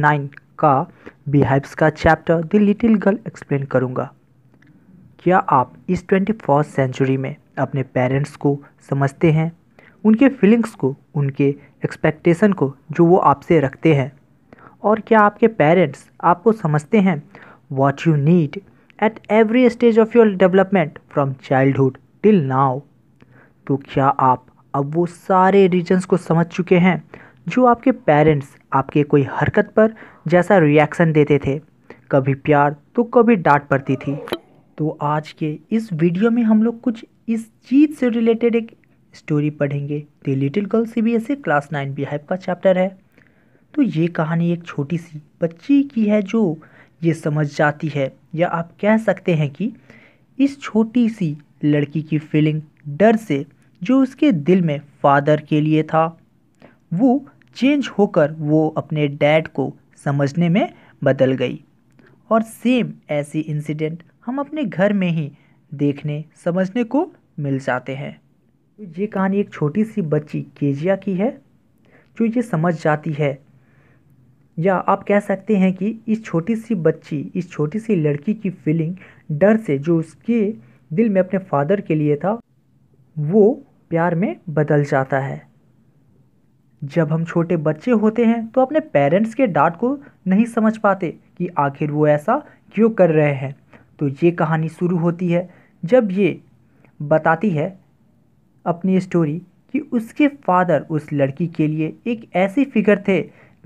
nine का Beehive's का chapter the little girl explain करूँगा क्या आप इस ट्वेंटी फर्स्ट सेंचुरी में अपने पेरेंट्स को समझते हैं उनके फीलिंग्स को उनके एक्सपेक्टेशन को जो वो आपसे रखते हैं और क्या आपके पेरेंट्स आपको समझते हैं what you need at every stage of your development from childhood till now तो क्या आप अब वो सारे रीजन्स को समझ चुके हैं जो आपके पेरेंट्स आपके कोई हरकत पर जैसा रिएक्शन देते थे कभी प्यार तो कभी डांट पड़ती थी तो आज के इस वीडियो में हम लोग कुछ इस चीज़ से रिलेटेड एक स्टोरी पढ़ेंगे the little girl C B S E class nine Beehive का चैप्टर है तो ये कहानी एक छोटी सी बच्ची की है जो ये समझ जाती है या आप कह सकते हैं कि इस छोटी सी लड़की की फीलिंग डर से जो उसके दिल में फादर के लिए था वो चेंज होकर वो अपने डैड को समझने में बदल गई और सेम ऐसी इंसिडेंट हम अपने घर में ही देखने समझने को मिल जाते हैं ये कहानी एक छोटी सी बच्ची केजिया की है जो ये समझ जाती है या आप कह सकते हैं कि इस छोटी सी बच्ची इस छोटी सी लड़की की फीलिंग डर से जो उसके दिल में अपने फादर के लिए था वो प्यार में बदल जाता है जब हम छोटे बच्चे होते हैं तो अपने पेरेंट्स के डांट को नहीं समझ पाते कि आखिर वो ऐसा क्यों कर रहे हैं तो ये कहानी शुरू होती है जब ये बताती है अपनी स्टोरी कि उसके फादर उस लड़की के लिए एक ऐसी फिगर थे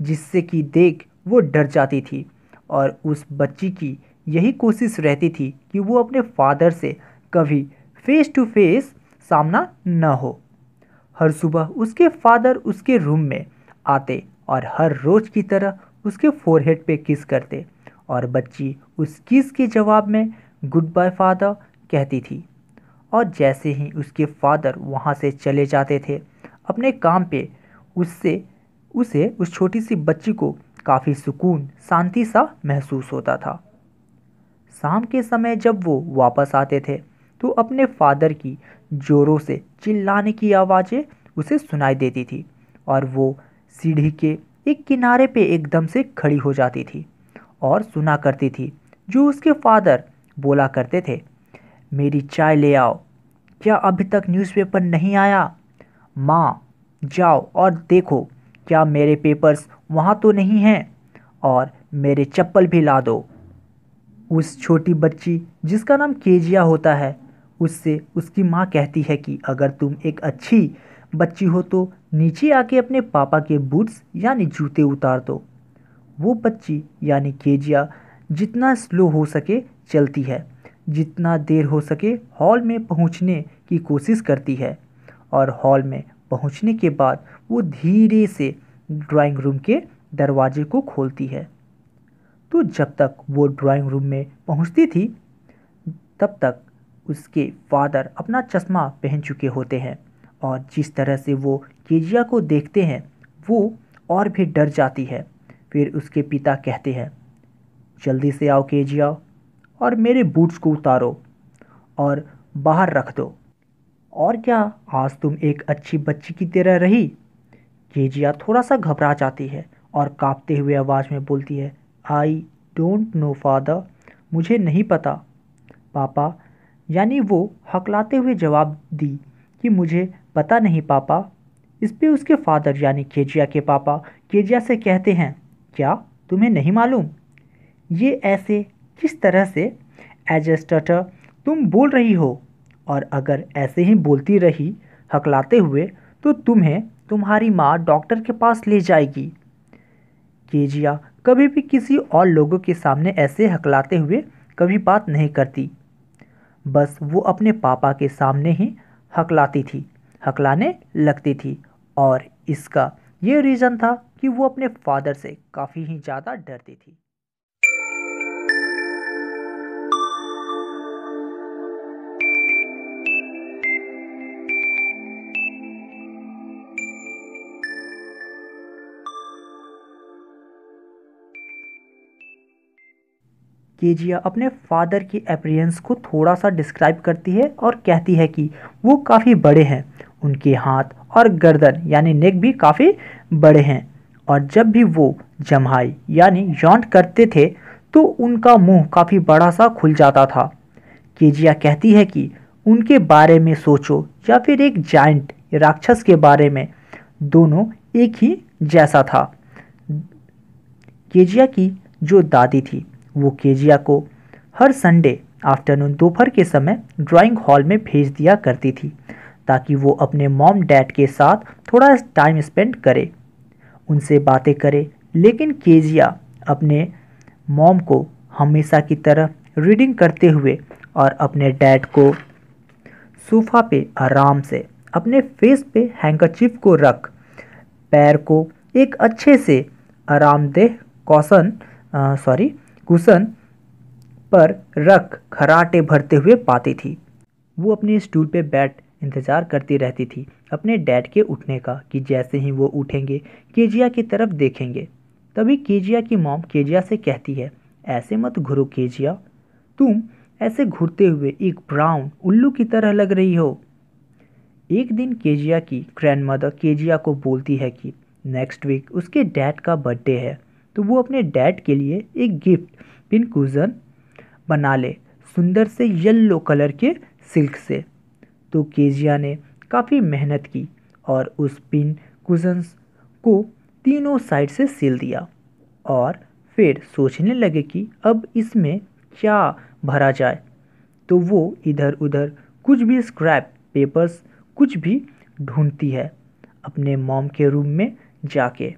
जिससे कि देख वो डर जाती थी और उस बच्ची की यही कोशिश रहती थी कि वो अपने फादर से कभी फेस टू फेस सामना न हो हर सुबह उसके फादर उसके रूम में आते और हर रोज की तरह उसके फोरहेड पे किस करते और बच्ची उस किस के जवाब में गुड बाय फादर कहती थी और जैसे ही उसके फादर वहाँ से चले जाते थे अपने काम पे उससे उसे उस छोटी सी बच्ची को काफ़ी सुकून शांति सा महसूस होता था शाम के समय जब वो वापस आते थे तो अपने फादर की ज़ोरों से चिल्लाने की आवाज़ें उसे सुनाई देती थी और वो सीढ़ी के एक किनारे पे एकदम से खड़ी हो जाती थी और सुना करती थी जो उसके फादर बोला करते थे मेरी चाय ले आओ क्या अभी तक न्यूज़पेपर नहीं आया माँ जाओ और देखो क्या मेरे पेपर्स वहाँ तो नहीं हैं और मेरे चप्पल भी ला दो उस छोटी बच्ची जिसका नाम केजिया होता है उससे उसकी माँ कहती है कि अगर तुम एक अच्छी बच्ची हो तो नीचे आके अपने पापा के बूट्स यानी जूते उतार दो वो बच्ची यानी केजिया जितना स्लो हो सके चलती है जितना देर हो सके हॉल में पहुँचने की कोशिश करती है और हॉल में पहुँचने के बाद वो धीरे से ड्राइंग रूम के दरवाजे को खोलती है तो जब तक वो ड्राइंग रूम में पहुँचती थी तब तक उसके फादर अपना चश्मा पहन चुके होते हैं और जिस तरह से वो केजिया को देखते हैं वो और भी डर जाती है फिर उसके पिता कहते हैं जल्दी से आओ केजिया और मेरे बूट्स को उतारो और बाहर रख दो और क्या आज तुम एक अच्छी बच्ची की तरह रही केजिया थोड़ा सा घबरा जाती है और कांपते हुए आवाज़ में बोलती है आई डोंट नो फादर मुझे नहीं पता पापा यानी वो हकलाते हुए जवाब दी कि मुझे पता नहीं पापा इस पे उसके फादर यानी केजिया के पापा केजिया से कहते हैं क्या तुम्हें नहीं मालूम ये ऐसे किस तरह से एज ए तुम बोल रही हो और अगर ऐसे ही बोलती रही हकलाते हुए तो तुम्हें तुम्हारी माँ डॉक्टर के पास ले जाएगी केजिया कभी भी किसी और लोगों के सामने ऐसे हकलाते हुए कभी बात नहीं करती बस वो अपने पापा के सामने ही हकलाती थी हकलाने लगती थी और इसका ये रीज़न था कि वो अपने फादर से काफ़ी ही ज़्यादा डरती थी केजिया अपने फादर की अपीरेंस को थोड़ा सा डिस्क्राइब करती है और कहती है कि वो काफ़ी बड़े हैं उनके हाथ और गर्दन यानी नेक भी काफ़ी बड़े हैं और जब भी वो जम्हाई यानी जॉन्ट करते थे तो उनका मुंह काफ़ी बड़ा सा खुल जाता था केजिया कहती है कि उनके बारे में सोचो या फिर एक जाइंट राक्षस के बारे में दोनों एक ही जैसा था केजिया की जो दादी थी वो केजिया को हर संडे आफ्टरनून दोपहर के समय ड्राइंग हॉल में भेज दिया करती थी ताकि वो अपने मॉम डैड के साथ थोड़ा टाइम स्पेंड करे उनसे बातें करे लेकिन केजिया अपने मॉम को हमेशा की तरह रीडिंग करते हुए और अपने डैड को सोफा पे आराम से अपने फेस पे हैंकरचिप को रख पैर को एक अच्छे से आरामदेह कौशन सॉरी कुशन पर रख खराटे भरते हुए पाती थी वो अपने स्टूल पे बैठ इंतज़ार करती रहती थी अपने डैड के उठने का कि जैसे ही वो उठेंगे केजिया की तरफ देखेंगे तभी केजिया की मॉम केजिया से कहती है ऐसे मत घुरो केजिया तुम ऐसे घुरते हुए एक ब्राउन उल्लू की तरह लग रही हो एक दिन केजिया की ग्रैंड मदर केजिया को बोलती है कि नेक्स्ट वीक उसके डैड का बर्थडे है तो वो अपने डैड के लिए एक गिफ्ट पिन कुजन बना ले सुंदर से येल्लो कलर के सिल्क से तो केजिया ने काफ़ी मेहनत की और उस पिन कुजन्स को तीनों साइड से सिल दिया और फिर सोचने लगे कि अब इसमें क्या भरा जाए तो वो इधर उधर कुछ भी स्क्रैप पेपर्स कुछ भी ढूंढती है अपने मॉम के रूम में जाके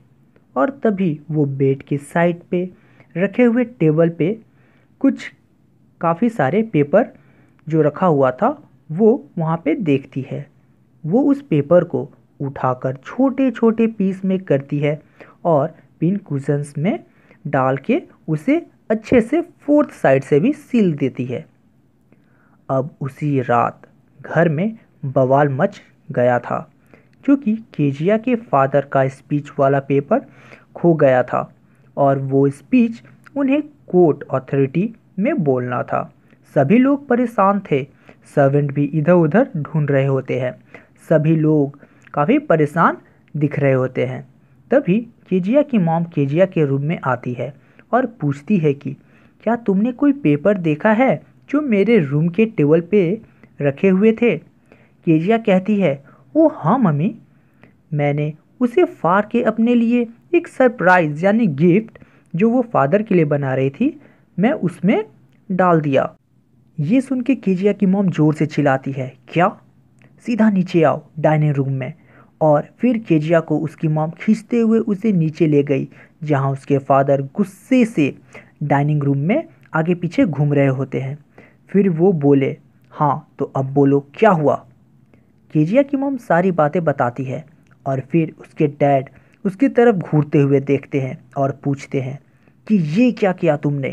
और तभी वो बेड के साइड पे रखे हुए टेबल पे कुछ काफ़ी सारे पेपर जो रखा हुआ था वो वहाँ पे देखती है वो उस पेपर को उठाकर छोटे छोटे पीस में करती है और पिन कुजन्स में डाल के उसे अच्छे से फोर्थ साइड से भी सील देती है अब उसी रात घर में बवाल मच गया था क्योंकि केजिया के फादर का स्पीच वाला पेपर खो गया था और वो स्पीच उन्हें कोर्ट अथॉरिटी में बोलना था सभी लोग परेशान थे सर्वेंट भी इधर उधर ढूंढ रहे होते हैं सभी लोग काफ़ी परेशान दिख रहे होते हैं तभी केजिया की मॉम केजिया के रूम में आती है और पूछती है कि क्या तुमने कोई पेपर देखा है जो मेरे रूम के टेबल पे रखे हुए थे केजिया कहती है ओ हाँ मम्मी मैंने उसे फार के अपने लिए एक सरप्राइज़ यानी गिफ्ट जो वो फादर के लिए बना रही थी मैं उसमें डाल दिया ये सुन के केजिया की मोम ज़ोर से चिल्लाती है क्या सीधा नीचे आओ डाइनिंग रूम में और फिर केजिया को उसकी मोम खींचते हुए उसे नीचे ले गई जहाँ उसके फादर गुस्से से डाइनिंग रूम में आगे पीछे घूम रहे होते हैं फिर वो बोले हाँ तो अब बोलो क्या हुआ केजिया की मोम सारी बातें बताती है और फिर उसके डैड उसकी तरफ घूरते हुए देखते हैं और पूछते हैं कि ये क्या किया तुमने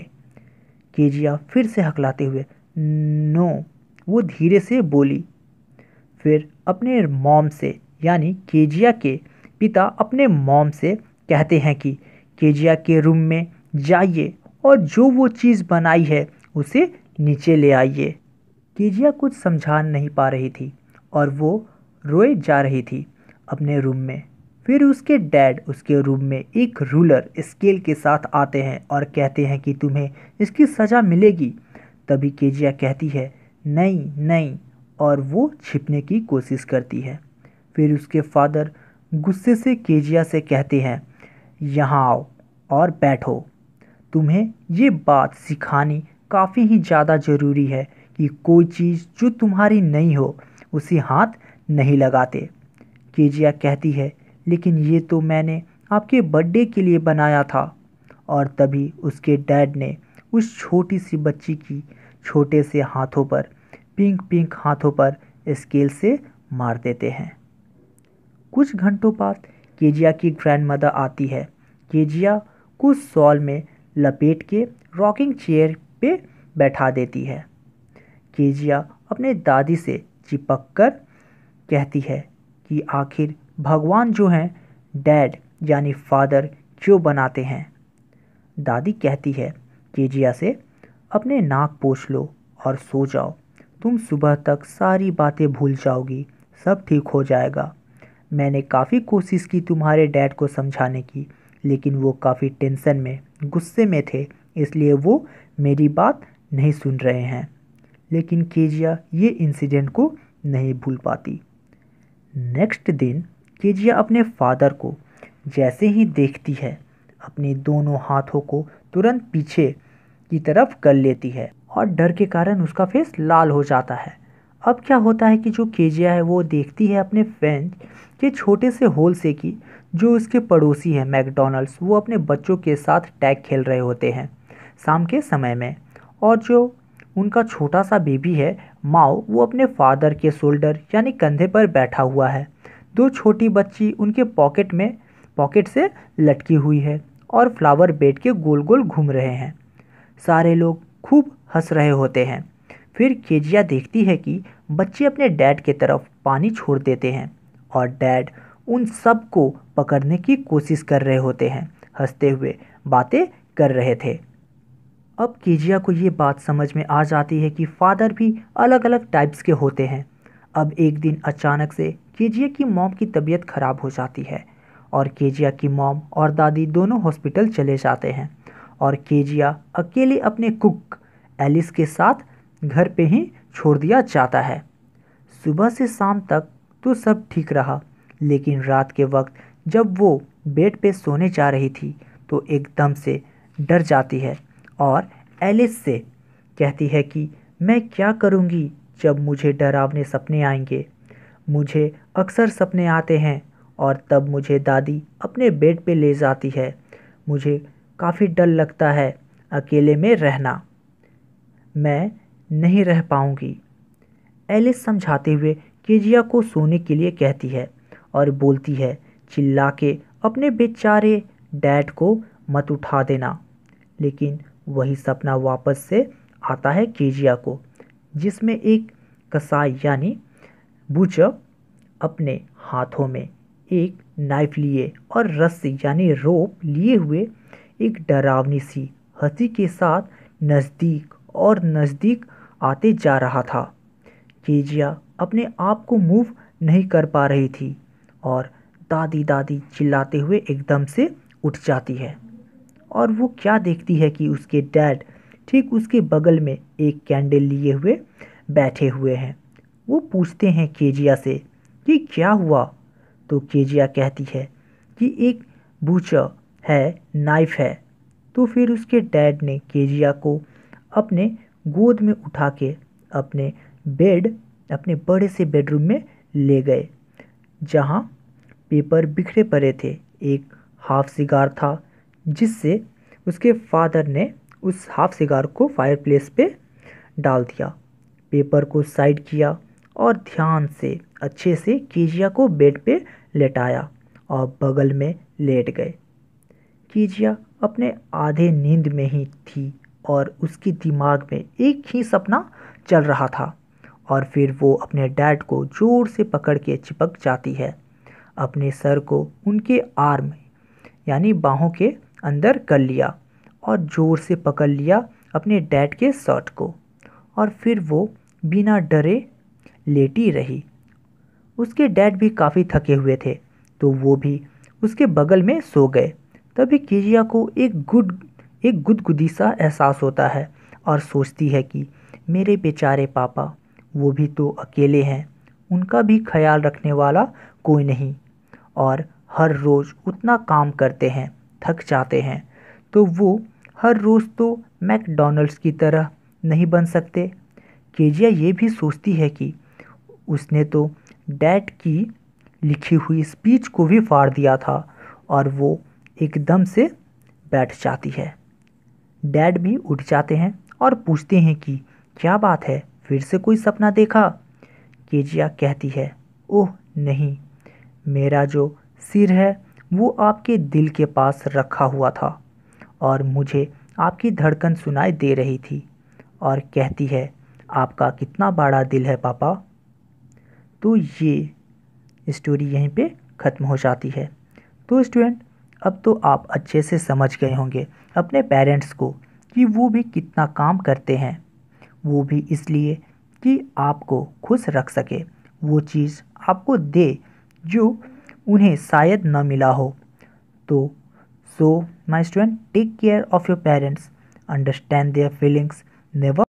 केजिया फिर से हकलाते हुए नो वो धीरे से बोली फिर अपने मॉम से यानी केजिया के पिता अपने मॉम से कहते हैं कि केजिया के रूम में जाइए और जो वो चीज़ बनाई है उसे नीचे ले आइए केजिया कुछ समझा नहीं पा रही थी और वो रोए जा रही थी अपने रूम में फिर उसके डैड उसके रूम में एक रूलर स्केल के साथ आते हैं और कहते हैं कि तुम्हें इसकी सज़ा मिलेगी तभी केजिया कहती है नहीं नहीं और वो छिपने की कोशिश करती है फिर उसके फादर गुस्से से केजिया से कहते हैं यहाँ आओ और बैठो तुम्हें ये बात सिखानी काफ़ी ही ज़्यादा ज़रूरी है कि कोई चीज़ जो तुम्हारी नहीं हो उसे हाथ नहीं लगाते केजिया कहती है लेकिन ये तो मैंने आपके बर्थडे के लिए बनाया था और तभी उसके डैड ने उस छोटी सी बच्ची की छोटे से हाथों पर पिंक पिंक हाथों पर स्केल से मार देते हैं कुछ घंटों बाद केजिया की ग्रैंड मदर आती है केजिया को सॉल में लपेट के रॉकिंग चेयर पे बैठा देती है केजिया अपने दादी से चिपक कर कहती है कि आखिर भगवान जो हैं डैड यानी फादर क्यों बनाते हैं दादी कहती है केजिया से अपने नाक पोछ लो और सो जाओ तुम सुबह तक सारी बातें भूल जाओगी सब ठीक हो जाएगा मैंने काफ़ी कोशिश की तुम्हारे डैड को समझाने की लेकिन वो काफ़ी टेंशन में गुस्से में थे इसलिए वो मेरी बात नहीं सुन रहे हैं लेकिन केजिया ये इंसिडेंट को नहीं भूल पाती नेक्स्ट दिन केजिया अपने फादर को जैसे ही देखती है अपने दोनों हाथों को तुरंत पीछे की तरफ कर लेती है और डर के कारण उसका फेस लाल हो जाता है अब क्या होता है कि जो केजिया है वो देखती है अपने फ्रेंड के छोटे से होल से कि जो उसके पड़ोसी हैं मैकडोनल्ड्स वो अपने बच्चों के साथ टैग खेल रहे होते हैं शाम के समय में और जो उनका छोटा सा बेबी है माओ वो अपने फादर के शोल्डर यानी कंधे पर बैठा हुआ है दो छोटी बच्ची उनके पॉकेट में पॉकेट से लटकी हुई है और फ्लावर बेड के गोल गोल घूम रहे हैं सारे लोग खूब हंस रहे होते हैं फिर केजिया देखती है कि बच्चे अपने डैड के तरफ पानी छोड़ देते हैं और डैड उन सब को पकड़ने की कोशिश कर रहे होते हैं हंसते हुए बातें कर रहे थे अब केजिया को ये बात समझ में आ जाती है कि फादर भी अलग अलग टाइप्स के होते हैं अब एक दिन अचानक से केजिया की मॉम की तबीयत ख़राब हो जाती है और केजिया की मॉम और दादी दोनों हॉस्पिटल चले जाते हैं और केजिया अकेले अपने कुक एलिस के साथ घर पे ही छोड़ दिया जाता है सुबह से शाम तक तो सब ठीक रहा लेकिन रात के वक्त जब वो बेड पे सोने जा रही थी तो एकदम से डर जाती है और एलिस से कहती है कि मैं क्या करूँगी जब मुझे डरावने सपने आएंगे मुझे अक्सर सपने आते हैं और तब मुझे दादी अपने बेड पे ले जाती है मुझे काफ़ी डर लगता है अकेले में रहना मैं नहीं रह पाऊँगी एलिस समझाते हुए केजिया को सोने के लिए कहती है और बोलती है चिल्ला के अपने बेचारे डैड को मत उठा देना लेकिन वही सपना वापस से आता है केजिया को जिसमें एक कसाई यानी बूचर अपने हाथों में एक नाइफ लिए और रस्सी यानी रोप लिए हुए एक डरावनी सी हंसी के साथ नज़दीक और नज़दीक आते जा रहा था केजिया अपने आप को मूव नहीं कर पा रही थी और दादी दादी चिल्लाते हुए एकदम से उठ जाती है और वो क्या देखती है कि उसके डैड ठीक उसके बगल में एक कैंडल लिए हुए बैठे हुए हैं वो पूछते हैं केजिया से कि क्या हुआ तो केजिया कहती है कि एक बूचर है नाइफ है तो फिर उसके डैड ने केजिया को अपने गोद में उठा के अपने बेड अपने बड़े से बेडरूम में ले गए जहाँ पेपर बिखरे पड़े थे एक हाफ सिगार था जिससे उसके फादर ने उस हाफ सिगार को फायरप्लेस पे डाल दिया पेपर को साइड किया और ध्यान से अच्छे से कीजिया को बेड पे लेटाया और बगल में लेट गए कीजिया अपने आधे नींद में ही थी और उसके दिमाग में एक ही सपना चल रहा था और फिर वो अपने डैड को ज़ोर से पकड़ के चिपक जाती है अपने सर को उनके आर्म यानी बाहों के अंदर कर लिया और ज़ोर से पकड़ लिया अपने डैड के शर्ट को और फिर वो बिना डरे लेटी रही उसके डैड भी काफ़ी थके हुए थे तो वो भी उसके बगल में सो गए तभी केजिया को एक गुड एक गुदगुदी सा एहसास होता है और सोचती है कि मेरे बेचारे पापा वो भी तो अकेले हैं उनका भी ख्याल रखने वाला कोई नहीं और हर रोज़ उतना काम करते हैं थक जाते हैं तो वो हर रोज़ तो मैकडोनल्ड्स की तरह नहीं बन सकते केजिया ये भी सोचती है कि उसने तो डैड की लिखी हुई स्पीच को भी फाड़ दिया था और वो एकदम से बैठ जाती है डैड भी उठ जाते हैं और पूछते हैं कि क्या बात है फिर से कोई सपना देखा केजिया कहती है ओह नहीं मेरा जो सिर है वो आपके दिल के पास रखा हुआ था और मुझे आपकी धड़कन सुनाई दे रही थी और कहती है आपका कितना बड़ा दिल है पापा तो ये स्टोरी यहीं पे ख़त्म हो जाती है तो स्टूडेंट अब तो आप अच्छे से समझ गए होंगे अपने पेरेंट्स को कि वो भी कितना काम करते हैं वो भी इसलिए कि आपको खुश रख सके वो चीज़ आपको दे जो उन्हें शायद न मिला हो तो so my student take care of your parents understand their feelings never